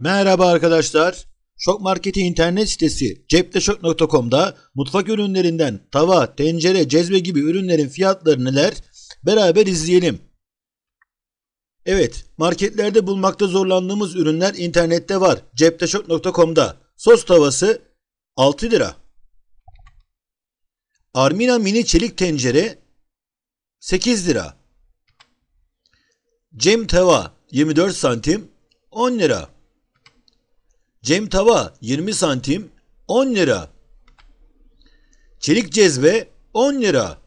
Merhaba arkadaşlar. Şok Marketi internet sitesi cepteşok.com'da mutfak ürünlerinden tava, tencere, cezve gibi ürünlerin fiyatları neler? Beraber izleyelim. Evet, marketlerde bulmakta zorlandığımız ürünler internette var. cepteşok.com'da. Sos tavası 6 lira. Armina mini çelik tencere 8 lira. Cem tava 24 santim 10 lira. Cem tava 20 santim 10 lira. Çelik cezve 10 lira.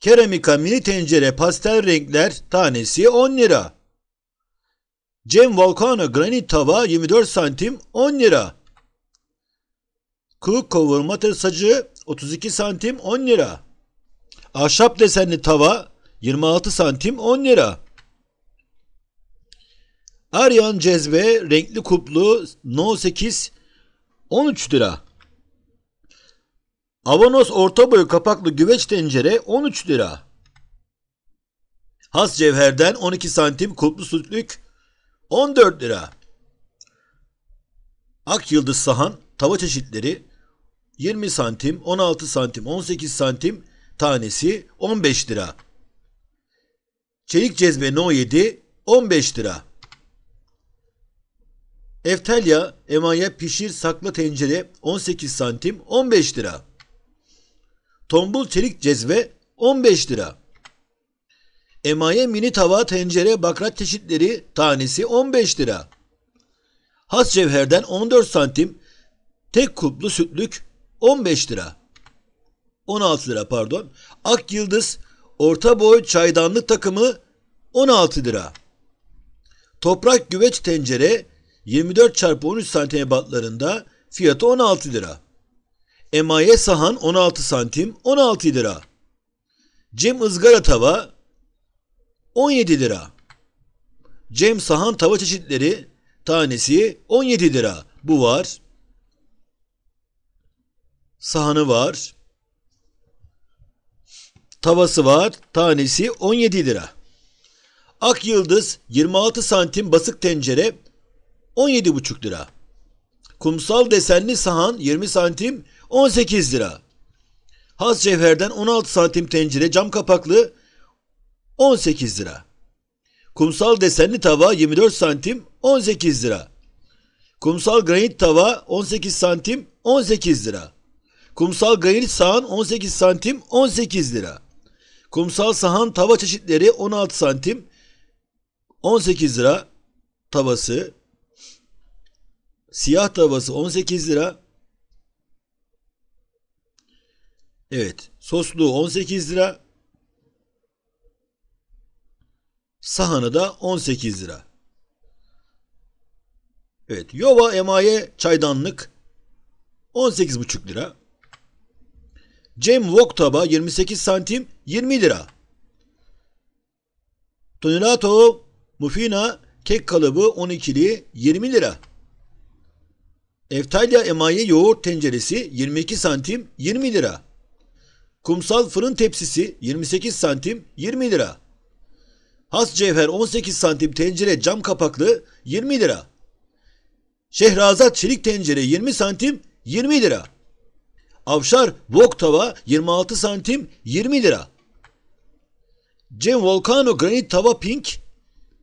Keramika mini tencere pastel renkler tanesi 10 lira. Cem Volcano granit tava 24 santim 10 lira. Kuru Kovurma tırsacı 32 santim 10 lira. Ahşap desenli tava 26 santim 10 lira. Arion cezve renkli kuplu No 8 13 lira. Avanos orta boy kapaklı güveç tencere 13 lira. Has cevherden 12 santim kulplu sütlük 14 lira. Ak yıldız sahan tava çeşitleri 20 santim, 16 santim, 18 santim tanesi 15 lira. Çelik cezve No 7 15 lira. Eftalya, emaye pişir sakla tencere 18 santim 15 lira. Tombul çelik cezve 15 lira. Emaye mini tava tencere bakrat çeşitleri tanesi 15 lira. Has cevherden 14 santim tek kuplu sütlük 15 lira. 16 lira pardon. Ak yıldız orta boy çaydanlık takımı 16 lira. Toprak güveç tencere 24 çarpı 13 santim ebatlarında fiyatı 16 lira. Emaye sahan 16 santim 16 lira. Cem ızgara tava 17 lira. Cem sahan tava çeşitleri tanesi 17 lira. Bu var. Sahanı var. Tavası var. Tanesi 17 lira. Ak yıldız 26 santim basık tencere 17,5 lira. Kumsal desenli sahan 20 santim 18 lira. Has cevherden 16 santim tencere cam kapaklı 18 lira. Kumsal desenli tava 24 santim 18 lira. Kumsal granit tava 18 santim 18 lira. Kumsal granit sahan 18 santim 18 lira. Kumsal sahan tava çeşitleri 16 santim 18 lira tavası. Siyah tavası 18 lira. Evet. Soslu 18 lira. Sahanı da 18 lira. Evet. Yova emaye çaydanlık 18,5 lira. Cem Wok taba 28 santim 20 lira. Toninato Mufina kek kalıbı 12'li 20 lira. Eftalya emaye yoğurt tenceresi 22 santim 20 lira. Kumsal fırın tepsisi 28 santim 20 lira. Has cevher 18 santim tencere cam kapaklı 20 lira. Şehrazat çelik tencere 20 santim 20 lira. Avşar wok tava 26 santim 20 lira. Cem Volcano granit tava pink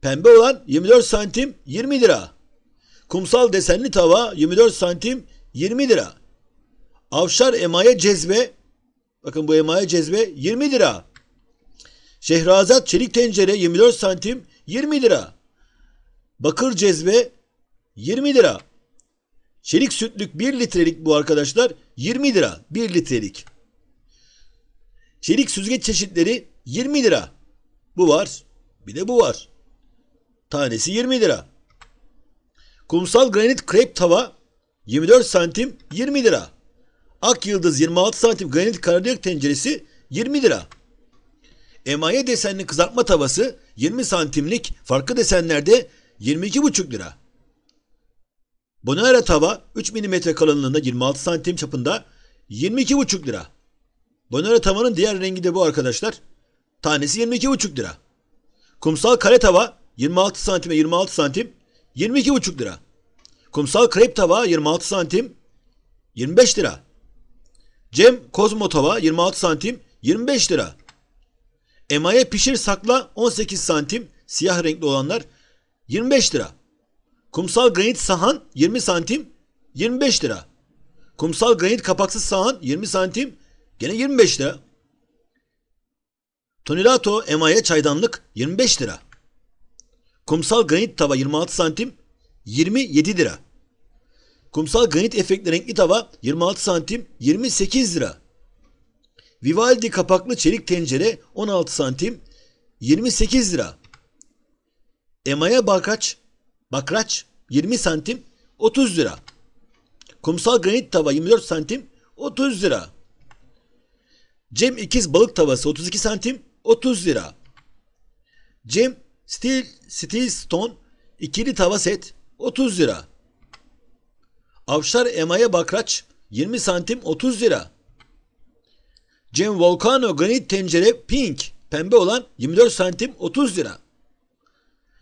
pembe olan 24 santim 20 lira. Kumsal desenli tava 24 santim 20 lira. Avşar emaye cezve bakın bu emaye cezve 20 lira. Şehrazat çelik tencere 24 santim 20 lira. Bakır cezve 20 lira. Çelik sütlük 1 litrelik bu arkadaşlar 20 lira 1 litrelik. Çelik süzgeç çeşitleri 20 lira. Bu var. Bir de bu var. Tanesi 20 lira. Kumsal granit krep tava 24 santim 20 lira. Ak yıldız 26 santim granit karadenk tenceresi 20 lira. Emaye desenli kızartma tavası 20 santimlik farklı desenlerde 22,5 lira. Bonara tava 3 mm kalınlığında 26 santim çapında 22,5 lira. Bonara tavanın diğer rengi de bu arkadaşlar. Tanesi 22,5 lira. Kumsal kare tava 26 santime 26 santim 22,5 lira. Kumsal krep tava 26 santim 25 lira. Cem Kozmo tava 26 santim 25 lira. Emaye pişir sakla 18 santim siyah renkli olanlar 25 lira. Kumsal granit sahan 20 santim 25 lira. Kumsal granit kapaksız sahan 20 santim gene 25 lira. Tonilato emaye çaydanlık 25 lira. Kumsal granit tava 26 santim 27 lira. Kumsal granit efektli renkli tava 26 santim 28 lira. Vivaldi kapaklı çelik tencere 16 santim 28 lira. Emaya bakaç, bakraç 20 santim 30 lira. Kumsal granit tava 24 santim 30 lira. Cem ikiz balık tavası 32 santim 30 lira. Cem Steel, Steel Stone ikili tava set 30 lira. Avşar Ema'ya bakraç 20 santim 30 lira. Cem Volcano granit tencere pink pembe olan 24 santim 30 lira.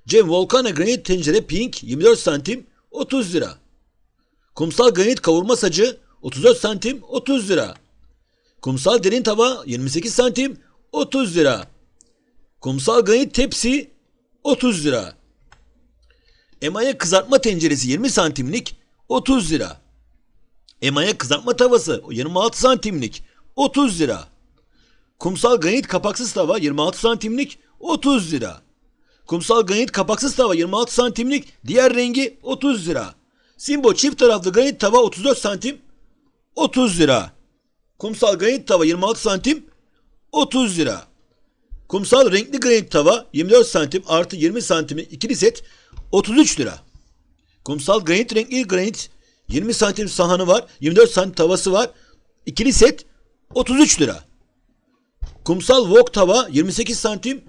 Cem Volcano granit tencere pink 24 santim 30 lira. Kumsal granit kavurma sacı 34 santim 30 lira. Kumsal derin tava 28 santim 30 lira. Kumsal granit tepsi 30 lira. Emaye kızartma tenceresi 20 santimlik 30 lira. Emaye kızartma tavası 26 santimlik 30 lira. Kumsal granit kapaksız tava 26 santimlik 30 lira. Kumsal granit kapaksız tava 26 santimlik diğer rengi 30 lira. Simbo çift taraflı granit tava 34 santim 30 lira. Kumsal granit tava 26 santim 30 lira. Kumsal renkli granit tava 24 santim artı 20 santimin ikili set 33 lira. Kumsal granit renkli granit 20 santim sahanı var. 24 santim tavası var. İkili set 33 lira. Kumsal wok tava 28 santim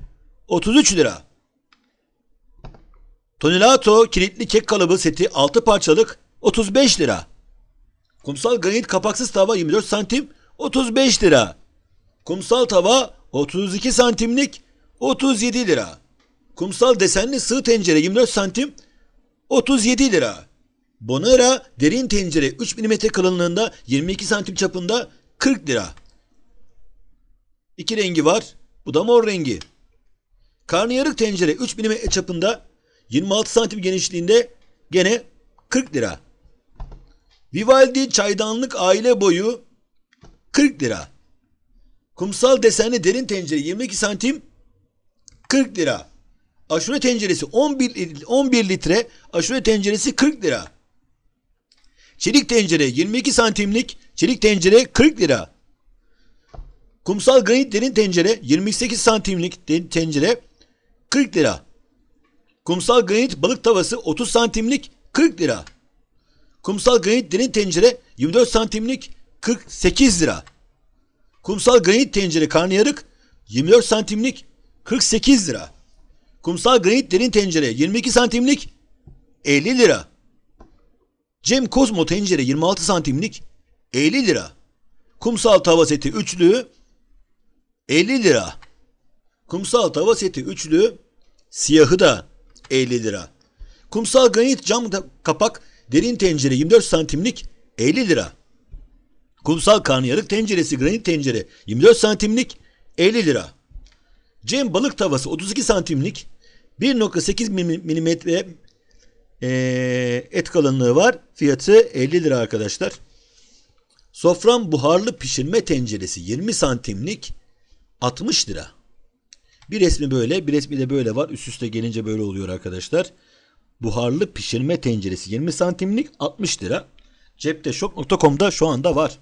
33 lira. Tonilato kilitli kek kalıbı seti 6 parçalık 35 lira. Kumsal granit kapaksız tava 24 santim 35 lira. Kumsal tava 32 santimlik 37 lira. Kumsal desenli sığ tencere 24 santim 37 lira. Bonara derin tencere 3 mm kalınlığında 22 santim çapında 40 lira. İki rengi var. Bu da mor rengi. Karnıyarık tencere 3 mm çapında 26 santim genişliğinde gene 40 lira. Vivaldi çaydanlık aile boyu 40 lira. Kumsal desenli derin tencere 22 santim 40 lira. Aşure tenceresi 11, 11 litre. Aşure tenceresi 40 lira. Çelik tencere 22 santimlik. Çelik tencere 40 lira. Kumsal granit derin tencere 28 santimlik tencere 40 lira. Kumsal granit balık tavası 30 santimlik 40 lira. Kumsal granit derin tencere 24 santimlik 48 lira. Kumsal granit tencere karnıyarık 24 santimlik 48 lira. Kumsal granit derin tencere 22 santimlik 50 lira. Cem Kozmo tencere 26 santimlik 50 lira. Kumsal tava seti üçlü 50 lira. Kumsal tava seti üçlü siyahı da 50 lira. Kumsal granit cam kapak derin tencere 24 santimlik 50 lira. Kumsal karnıyarık tenceresi granit tencere 24 santimlik 50 lira. Cem balık tavası 32 santimlik 1.8 milimetre et kalınlığı var. Fiyatı 50 lira arkadaşlar. Sofran buharlı pişirme tenceresi 20 santimlik 60 lira. Bir resmi böyle bir resmi de böyle var. Üst üste gelince böyle oluyor arkadaşlar. Buharlı pişirme tenceresi 20 santimlik 60 lira. Cepte şok.com'da şu anda var.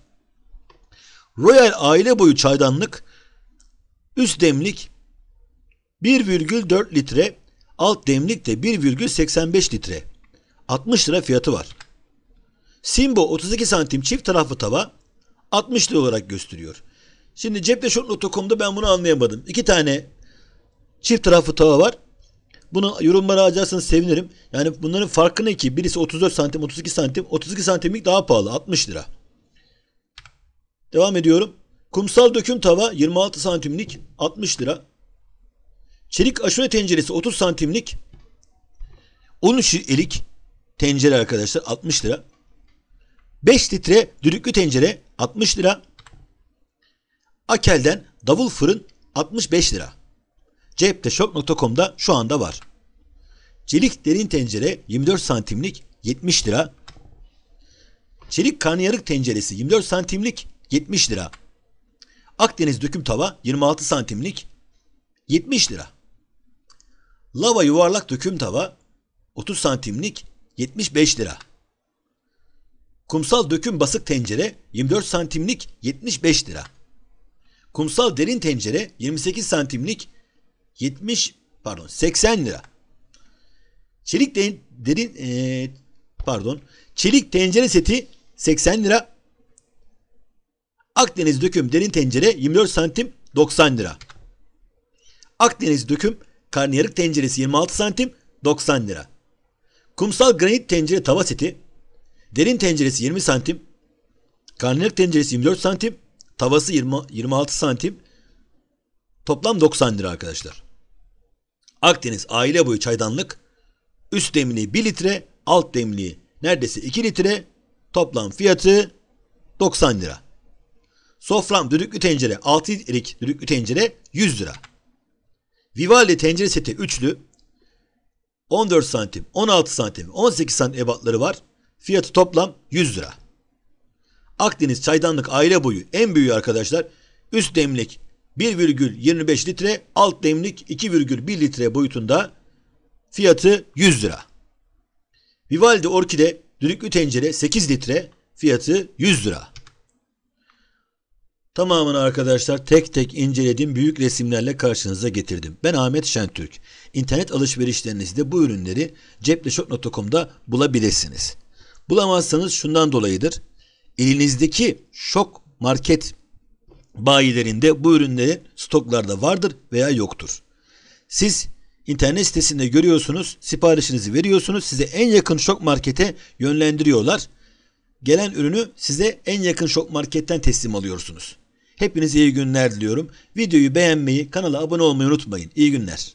Royal aile boyu çaydanlık üst demlik 1,4 litre, alt demlik de 1,85 litre. 60 lira fiyatı var. Simbo 32 santim çift taraflı tava 60 lira olarak gösteriyor. Şimdi cepteşot.com'da ben bunu anlayamadım. İki tane çift taraflı tava var. Bunu yorumlara açarsanız sevinirim. Yani bunların farkı ne ki? Birisi 34 santim, 32 santim. 32 santimlik daha pahalı. 60 lira. Devam ediyorum. Kumsal döküm tava 26 santimlik 60 lira. Çelik aşure tenceresi 30 santimlik 13 elik tencere arkadaşlar 60 lira. 5 litre düdüklü tencere 60 lira. Akel'den davul fırın 65 lira. Cepte şu anda var. Çelik derin tencere 24 santimlik 70 lira. Çelik karnıyarık tenceresi 24 santimlik 70 lira. Akdeniz döküm tava 26 santimlik 70 lira. Lava yuvarlak döküm tava 30 santimlik 75 lira. Kumsal döküm basık tencere 24 santimlik 75 lira. Kumsal derin tencere 28 santimlik 70 pardon 80 lira. Çelik de, derin e, pardon çelik tencere seti 80 lira. Akdeniz döküm derin tencere 24 santim 90 lira. Akdeniz döküm karnıyarık tenceresi 26 santim 90 lira. Kumsal granit tencere tava seti derin tenceresi 20 santim karnıyarık tenceresi 24 santim tavası 20, 26 santim toplam 90 lira arkadaşlar. Akdeniz aile boyu çaydanlık üst demliği 1 litre alt demliği neredeyse 2 litre toplam fiyatı 90 lira. Sofram düdüklü tencere 6 litrelik düdüklü tencere 100 lira. Vivaldi tencere seti üçlü 14 santim, 16 santim, 18 santim ebatları var. Fiyatı toplam 100 lira. Akdeniz çaydanlık aile boyu en büyüğü arkadaşlar. Üst demlik 1,25 litre, alt demlik 2,1 litre boyutunda. Fiyatı 100 lira. Vivaldi orkide düdüklü tencere 8 litre, fiyatı 100 lira. Tamamını arkadaşlar tek tek incelediğim büyük resimlerle karşınıza getirdim. Ben Ahmet Şentürk. İnternet alışverişlerinizde bu ürünleri cepleşop.com'da bulabilirsiniz. Bulamazsanız şundan dolayıdır. Elinizdeki şok market bayilerinde bu ürünlerin stoklarda vardır veya yoktur. Siz internet sitesinde görüyorsunuz, siparişinizi veriyorsunuz, size en yakın şok markete yönlendiriyorlar. Gelen ürünü size en yakın şok marketten teslim alıyorsunuz. Hepinize iyi günler diliyorum. Videoyu beğenmeyi, kanala abone olmayı unutmayın. İyi günler.